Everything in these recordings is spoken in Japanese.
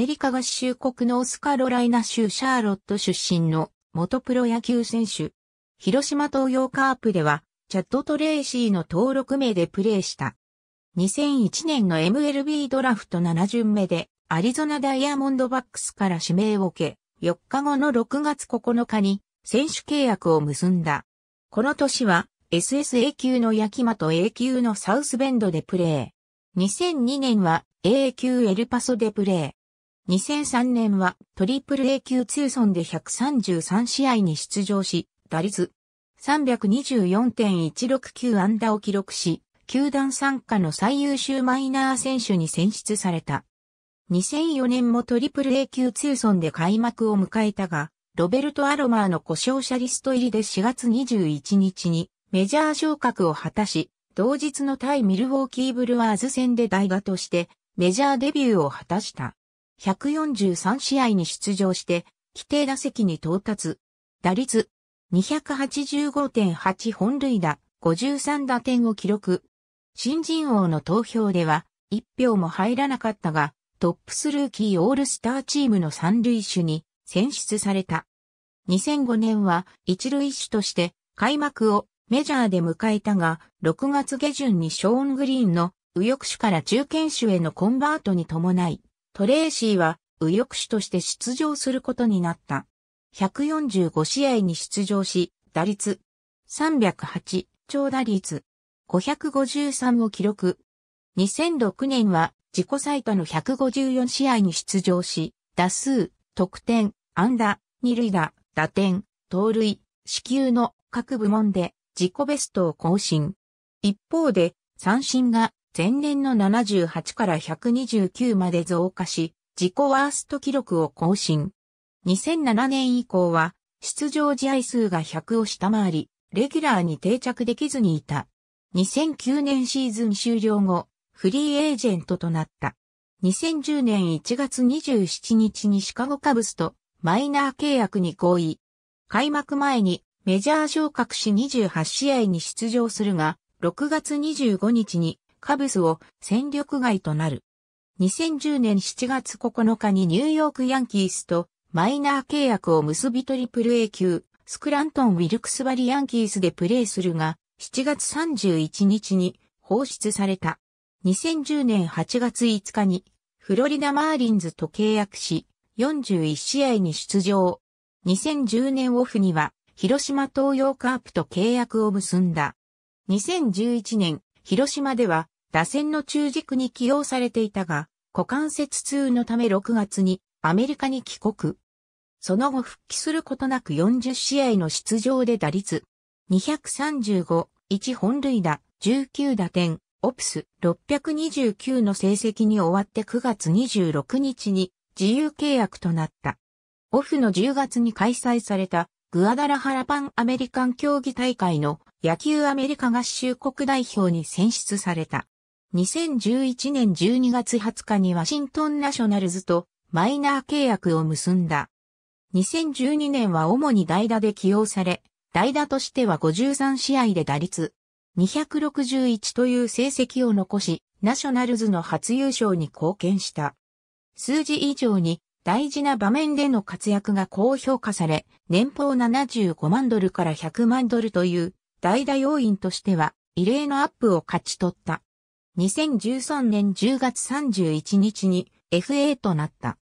メリカ合衆国のースカロライナ州シャーロット出身の元プロ野球選手。広島東洋カープでは、チャット・トレーシーの登録名でプレーした。2001年の MLB ドラフト7巡目で、アリゾナダイヤモンドバックスから指名を受け、4日後の6月9日に選手契約を結んだ。この年は SSA 級の焼きマと A 級のサウスベンドでプレー。2002年は A 級エルパソでプレー。2003年はトリプル A 級ツーソンで133試合に出場し、打率324.169安打を記録し、球団参加の最優秀マイナー選手に選出された。2004年もトリプル A 級ツーソンで開幕を迎えたが、ロベルト・アロマーの故障者リスト入りで4月21日にメジャー昇格を果たし、同日の対ミルウォーキーブルワーズ戦で代打としてメジャーデビューを果たした。143試合に出場して、規定打席に到達。打率285.8本塁打、53打点を記録。新人王の投票では、1票も入らなかったが、トップスルーキーオールスターチームの三塁手に選出された。2005年は一塁手として開幕をメジャーで迎えたが、6月下旬にショーン・グリーンの右翼手から中堅手へのコンバートに伴い、トレーシーは右翼手として出場することになった。145試合に出場し、打率308、長打率553を記録。2006年は自己最多の154試合に出場し、打数、得点、安打、二塁打、打点、盗塁、支給の各部門で自己ベストを更新。一方で、三振が前年の78から129まで増加し、自己ワースト記録を更新。2007年以降は、出場試合数が100を下回り、レギュラーに定着できずにいた。2009年シーズン終了後、フリーエージェントとなった。2010年1月27日にシカゴカブスとマイナー契約に合意。開幕前にメジャー昇格し28試合に出場するが、6月25日にカブスを戦力外となる。2010年7月9日にニューヨークヤンキースとマイナー契約を結びトリプル A 級、スクラントン・ウィルクスバリヤンキースでプレーするが、7月31日に放出された。2010年8月5日にフロリダ・マーリンズと契約し、41試合に出場。2010年オフには広島東洋カープと契約を結んだ。2011年広島では打線の中軸に起用されていたが、股関節痛のため6月にアメリカに帰国。その後復帰することなく40試合の出場で打率235、1本塁打、19打点、オプス629の成績に終わって9月26日に自由契約となった。オフの10月に開催されたグアダラハラパンアメリカン競技大会の野球アメリカ合衆国代表に選出された。2011年12月20日にワシントンナショナルズとマイナー契約を結んだ。2012年は主に代打で起用され、代打としては53試合で打率261という成績を残し、ナショナルズの初優勝に貢献した。数字以上に大事な場面での活躍が高評価され、年俸75万ドルから100万ドルという代打要員としては異例のアップを勝ち取った。2013年10月31日に FA となった。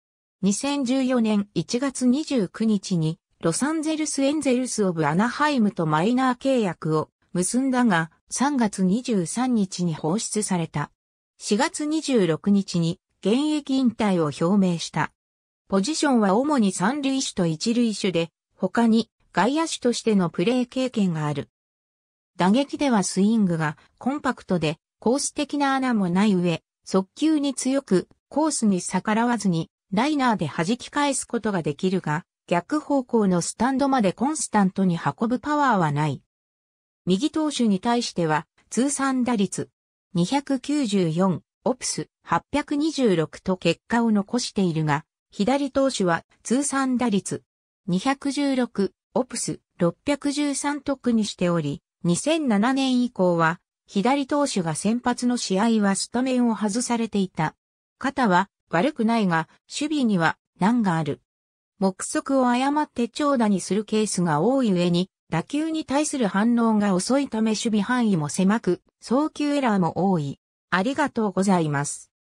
2014年1月29日にロサンゼルスエンゼルスオブアナハイムとマイナー契約を結んだが3月23日に放出された。4月26日に現役引退を表明した。ポジションは主に三塁手と一塁手で、他に外野手としてのプレー経験がある。打撃ではスイングがコンパクトでコース的な穴もない上、速球に強くコースに逆らわずにライナーで弾き返すことができるが、逆方向のスタンドまでコンスタントに運ぶパワーはない。右投手に対しては、通算打率294、オプス826と結果を残しているが、左投手は通算打率216、オプス613と苦にしており、2007年以降は、左投手が先発の試合はスタメンを外されていた。肩は悪くないが、守備には難がある。目測を誤って長打にするケースが多い上に、打球に対する反応が遅いため守備範囲も狭く、送球エラーも多い。ありがとうございます。